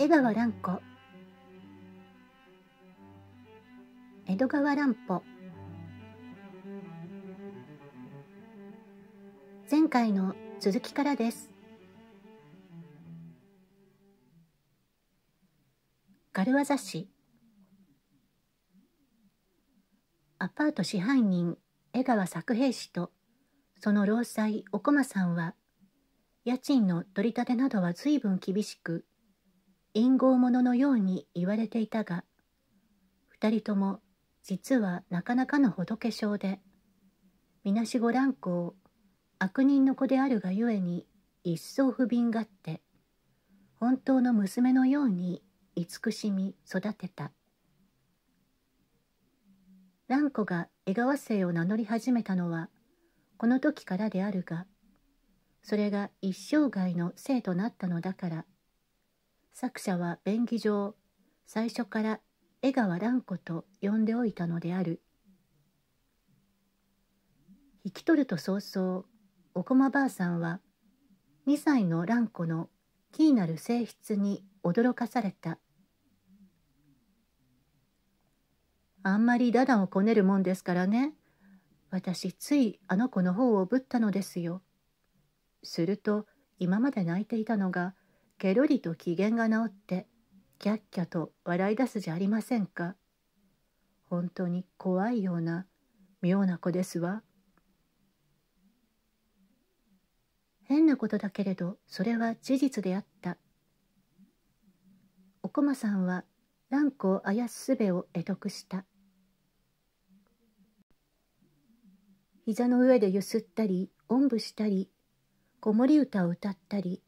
江川蘭子江戸川乱歩前回の続きからです軽業師アパート支配人江川作平氏とその労災おこまさんは家賃の取り立てなどは随分厳しく陰謀者のように言われていたが2人とも実はなかなかの仏性でみなしご乱行悪人の子であるがゆえに一層不憫がって本当の娘のように慈しみ育てた蘭子が江川姓を名乗り始めたのはこの時からであるがそれが一生涯の生となったのだから作者は便宜上最初から江川蘭子と呼んでおいたのである引き取ると早々おこまばあさんは2歳の蘭子の気になる性質に驚かされたあんまりダダをこねるもんですからね私ついあの子の方をぶったのですよすると今まで泣いていたのが「けろりと機嫌が治ってキャッキャと笑い出すじゃありませんか本当に怖いような妙な子ですわ変なことだけれどそれは事実であったおこまさんは蘭子をあやすすべを会得した膝の上でゆすったりおんぶしたり子守歌を歌ったり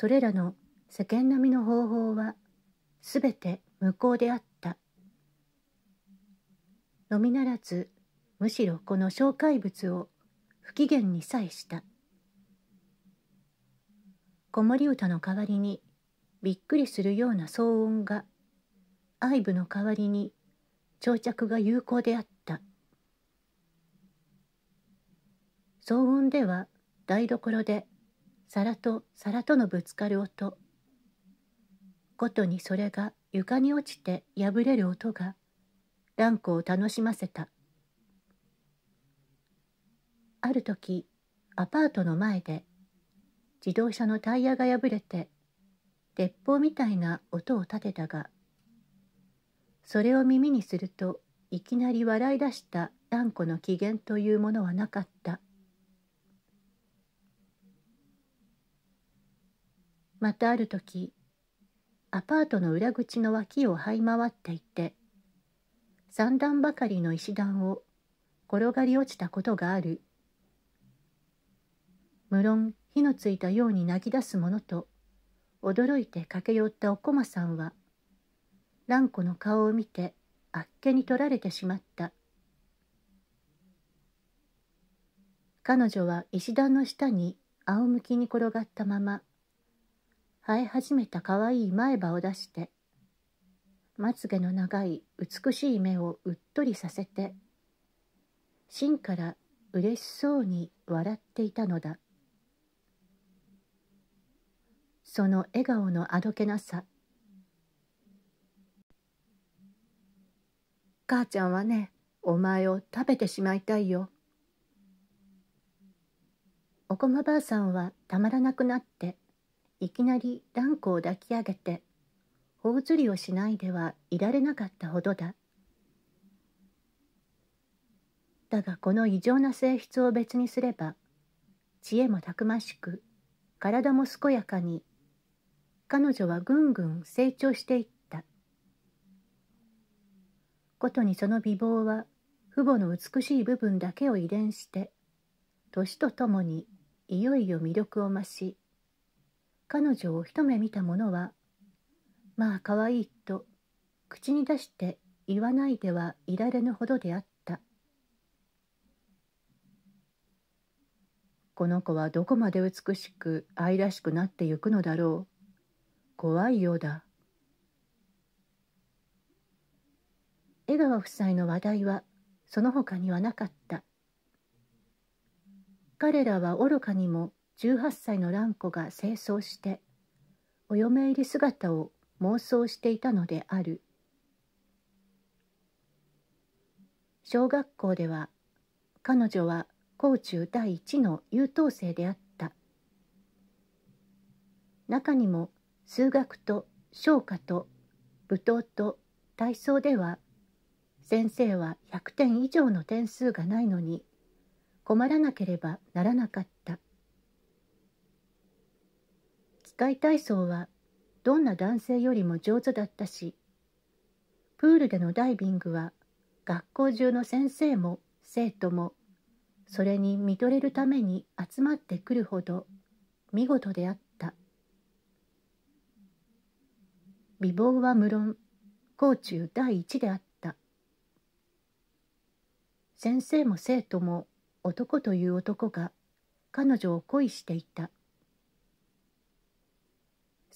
それらの世間並みの方法はすべて無効であったのみならずむしろこの障害物を不機嫌に際した子守歌の代わりにびっくりするような騒音が愛部の代わりに長着が有効であった騒音では台所で皿と皿とのぶつかる音ごとにそれが床に落ちて破れる音が蘭子を楽しませたある時アパートの前で自動車のタイヤが破れて鉄砲みたいな音を立てたがそれを耳にするといきなり笑い出した蘭子の機嫌というものはなかったまたある時アパートの裏口の脇を這い回っていて三段ばかりの石段を転がり落ちたことがある無論火のついたように泣き出すものと驚いて駆け寄ったおこまさんは蘭子の顔を見てあっけに取られてしまった彼女は石段の下に仰向きに転がったまま生え始めた可愛い前歯を出してまつげの長い美しい目をうっとりさせて芯からうれしそうに笑っていたのだその笑顔のあどけなさ母ちゃんはねお前を食べてしまいたいよおこまばあさんはたまらなくなっていきなり蘭子を抱き上げて頬ずりをしないではいられなかったほどだだがこの異常な性質を別にすれば知恵もたくましく体も健やかに彼女はぐんぐん成長していったことにその美貌は父母の美しい部分だけを遺伝して年とともにいよいよ魅力を増し彼女を一目見た者は「まあかわいい」と口に出して言わないではいられぬほどであったこの子はどこまで美しく愛らしくなってゆくのだろう怖いようだ江川夫妻の話題はその他にはなかった彼らは愚かにも18歳の蘭子が清掃してお嫁入り姿を妄想していたのである小学校では彼女は校中第一の優等生であった中にも数学と商科と舞踏と体操では先生は100点以上の点数がないのに困らなければならなかった械体操はどんな男性よりも上手だったしプールでのダイビングは学校中の先生も生徒もそれに見とれるために集まってくるほど見事であった美貌は無論校中第一であった先生も生徒も男という男が彼女を恋していた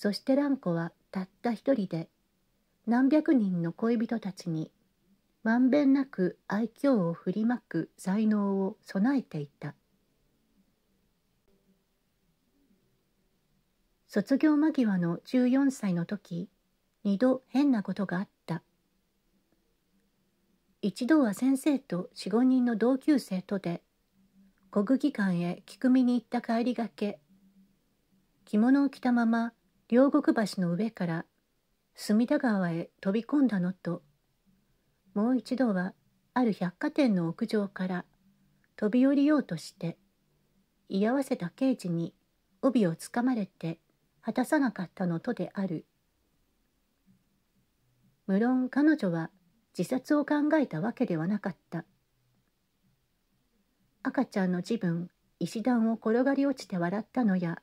そして蘭子はたった一人で何百人の恋人たちにまんべんなく愛嬌を振りまく才能を備えていた卒業間際の14歳の時二度変なことがあった一度は先生と45人の同級生とで国技館へ聞くみに行った帰りがけ着物を着たまま両国橋の上から隅田川へ飛び込んだのともう一度はある百貨店の屋上から飛び降りようとして居合わせた刑事に帯をつかまれて果たさなかったのとである無論彼女は自殺を考えたわけではなかった赤ちゃんの自分石段を転がり落ちて笑ったのや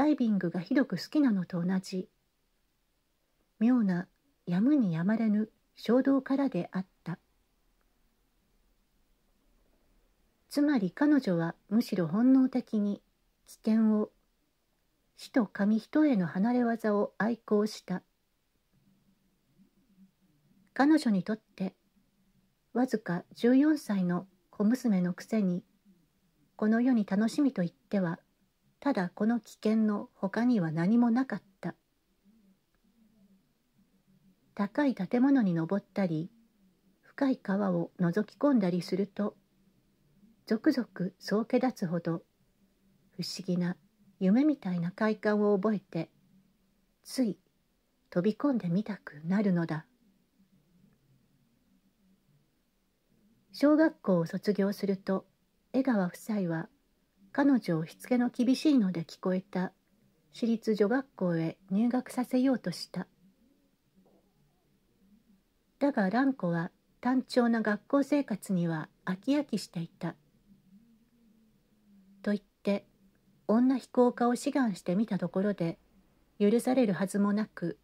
ダイビングがひどく好きなのと同じ妙なやむにやまれぬ衝動からであったつまり彼女はむしろ本能的に危険を死と紙一重の離れ技を愛好した彼女にとってわずか14歳の小娘のくせにこの世に楽しみと言ってはただこの危険の他には何もなかった高い建物に登ったり深い川を覗き込んだりすると続々そうけ立つほど不思議な夢みたいな快感を覚えてつい飛び込んでみたくなるのだ小学校を卒業すると江川夫妻は彼女をしつけの厳しいので聞こえた私立女学校へ入学させようとしただが蘭子は単調な学校生活には飽き飽きしていたと言って女非行家を志願してみたところで許されるはずもなく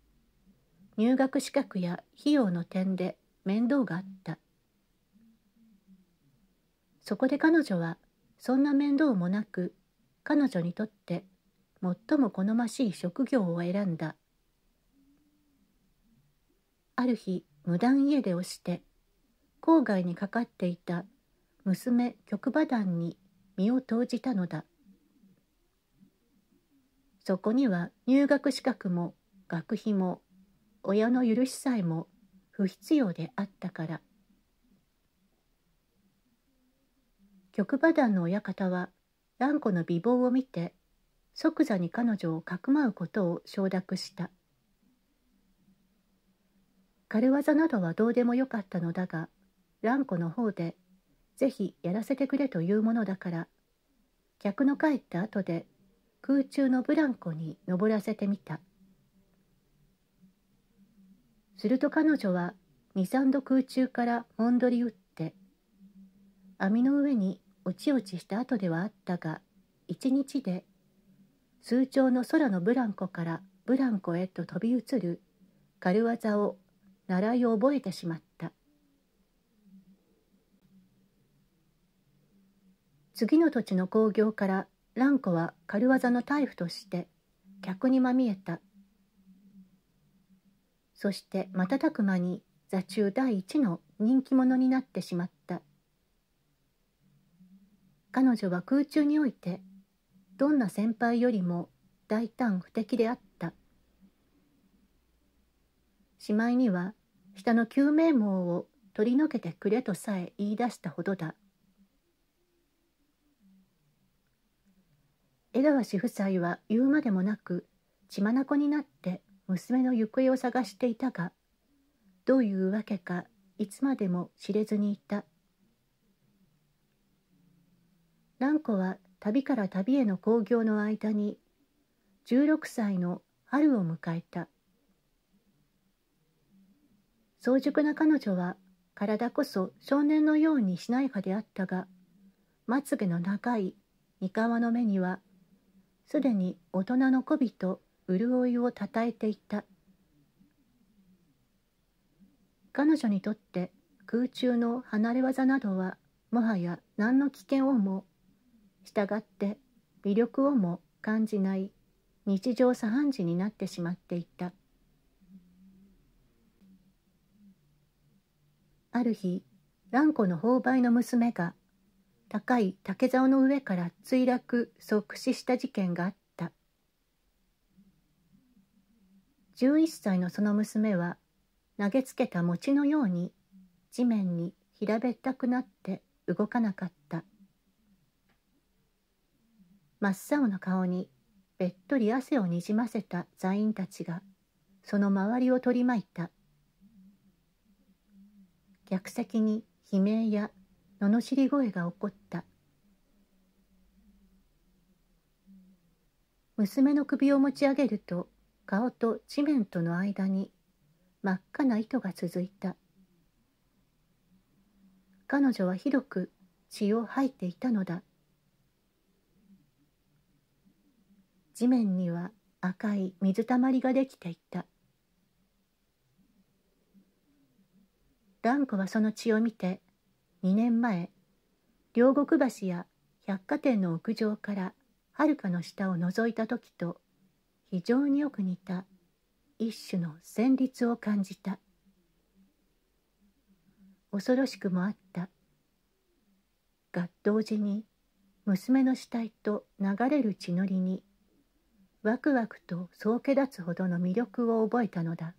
入学資格や費用の点で面倒があったそこで彼女はそんな面倒もなく彼女にとって最も好ましい職業を選んだある日無断家出をして郊外にかかっていた娘局馬団に身を投じたのだそこには入学資格も学費も親の許しさえも不必要であったから玉馬団の親方は蘭子の美貌を見て即座に彼女をかくまうことを承諾した軽業などはどうでもよかったのだが蘭子の方でぜひやらせてくれというものだから客の帰った後で空中のブランコに登らせてみたすると彼女は23度空中からもんどり打って網の上におちおちした後ではあったが一日で通帳の空のブランコからブランコへと飛び移る軽業を習いを覚えてしまった次の土地の興行から蘭子は軽業の大夫として客にまみえたそして瞬く間に座中第一の人気者になってしまった。彼女は空中においてどんな先輩よりも大胆不敵であったしまいには下の救命網を取り除けてくれとさえ言い出したほどだ江川氏夫妻は言うまでもなく血眼になって娘の行方を探していたがどういうわけかいつまでも知れずにいた。蘭子は旅から旅への興行の間に16歳の春を迎えた早熟な彼女は体こそ少年のようにしないかであったがまつげの長い三河の目にはすでに大人の媚びと潤いをたたえていた彼女にとって空中の離れ技などはもはや何の危険をも従って魅力をも感じない日常茶飯事になってしまっていたある日蘭子の購買の娘が高い竹竿の上から墜落即死した事件があった11歳のその娘は投げつけた餅のように地面に平べったくなって動かなかった真っ青な顔にべっとり汗をにじませた座員たちがその周りを取り巻いた客席に悲鳴や罵り声が起こった娘の首を持ち上げると顔と地面との間に真っ赤な糸が続いた彼女はひどく血を吐いていたのだ地面には赤い水たまりができていた断固はその血を見て2年前両国橋や百貨店の屋上からはるかの下を覗いた時と非常によく似た一種の旋律を感じた恐ろしくもあった合同時に娘の死体と流れる血のりにワクワクとそうけ立つほどの魅力を覚えたのだ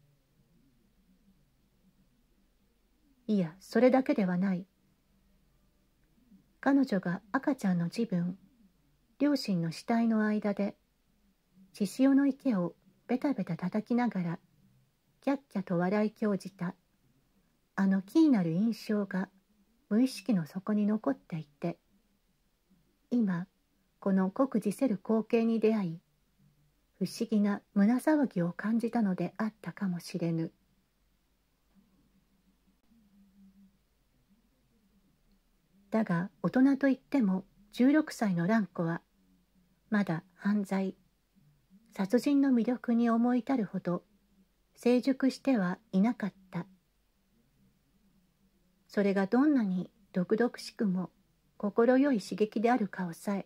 いやそれだけではない彼女が赤ちゃんの自分両親の死体の間で血潮の池をベタベタ叩きながらキャッキャと笑い興じたあの気になる印象が無意識の底に残っていて今この酷似せる光景に出会い不思議な胸騒ぎを感じたのであったかもしれぬだが大人といっても16歳の蘭子はまだ犯罪殺人の魅力に思い至るほど成熟してはいなかったそれがどんなに毒々しくも快い刺激であるかをさえ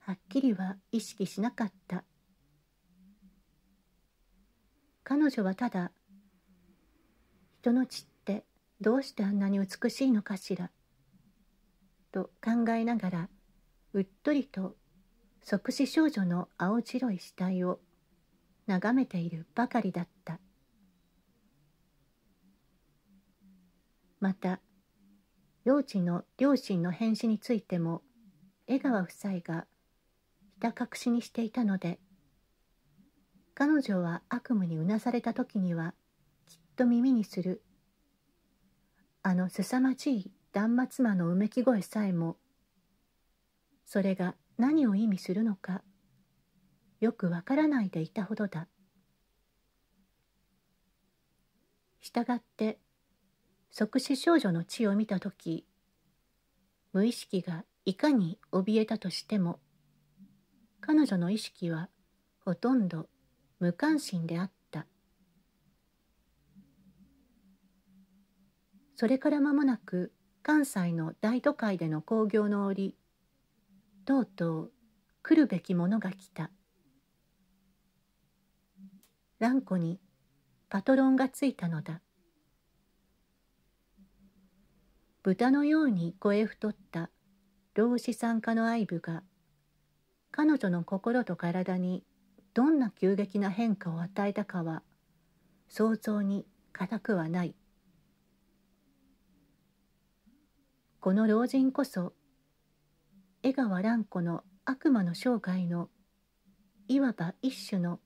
はっきりは意識しなかった彼女はただ人の血ってどうしてあんなに美しいのかしらと考えながらうっとりと即死少女の青白い死体を眺めているばかりだったまた幼児の両親の返事についても江川夫妻がひた隠しにしていたので彼女は悪夢にうなされた時にはきっと耳にするあの凄まじい断末魔のうめき声さえもそれが何を意味するのかよくわからないでいたほどだしたがって即死少女の血を見た時無意識がいかに怯えたとしても彼女の意識はほとんど無関心であったそれから間もなく関西の大都会での興行の折とうとう来るべきものが来た蘭子にパトロンがついたのだ豚のように肥え太った老子ん科の愛部が彼女の心と体にどんな急激な変化を与えたかは想像に難くはないこの老人こそ江川蘭子の悪魔の生涯のいわば一種の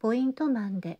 ポイントマンで